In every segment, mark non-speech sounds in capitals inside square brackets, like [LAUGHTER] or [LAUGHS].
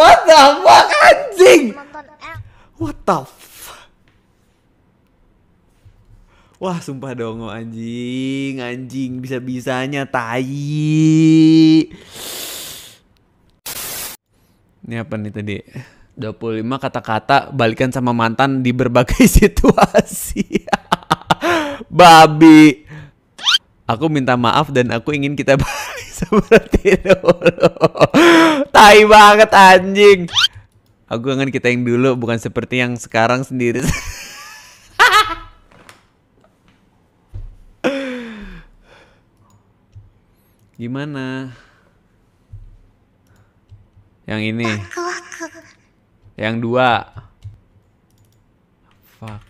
What the fuck anjing? What the fuck? Wah sumpah dongo anjing Anjing bisa-bisanya tai Ini apa nih tadi 25 kata-kata balikan sama mantan di berbagai [LAUGHS] situasi Babi Aku minta maaf dan aku ingin kita [LAUGHS] balik seperti dulu. tai banget anjing. Aku ingin kita yang dulu bukan seperti yang sekarang sendiri. [LAUGHS] Gimana? Yang ini. Yang dua. Fuck.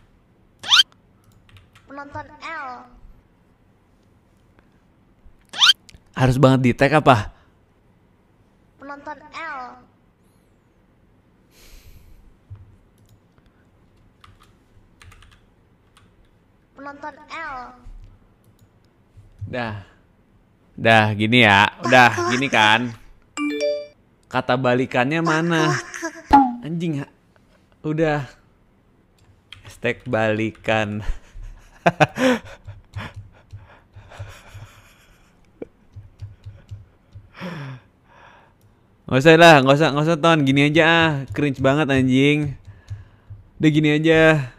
Penonton L. harus banget di tag apa? Penonton L. Penonton L. Dah. Dah gini ya. Udah gini kan. Kata balikannya mana? Anjing. Udah. Stek balikan. [LAUGHS] Gak usah lah, gak usah, gak usah ton, gini aja ah, cringe banget anjing. Udah gini aja.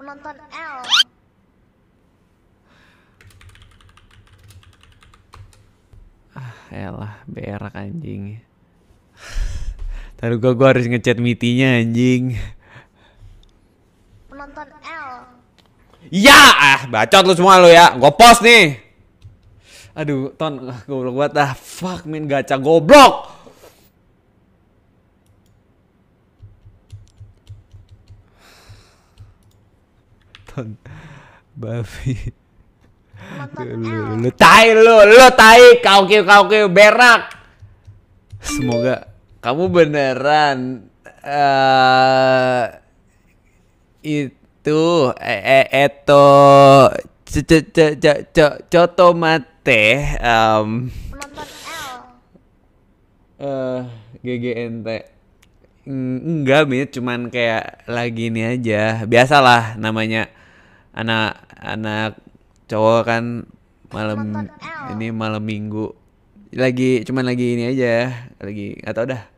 Penonton L. Ah, elah, berak anjing. Taruh gua, gua harus ngechat mitinya anjing. Penonton L. Ya, ah, bacot lu semua lu ya. Gua post nih. Aduh, Ton, goblok banget. Ah, fuck, min gacha goblok. Ton, babi. Lu, lu, tai lu, lu tai, kau kiu, kau kiu, berak. Semoga kamu beneran uh, itu eh, eh, eto coto mat teh um, uh, GGNT enggak Mit cuman kayak lagi ini aja biasalah namanya anak anak cowok kan malam ini malam minggu lagi cuman lagi ini aja lagi atau udah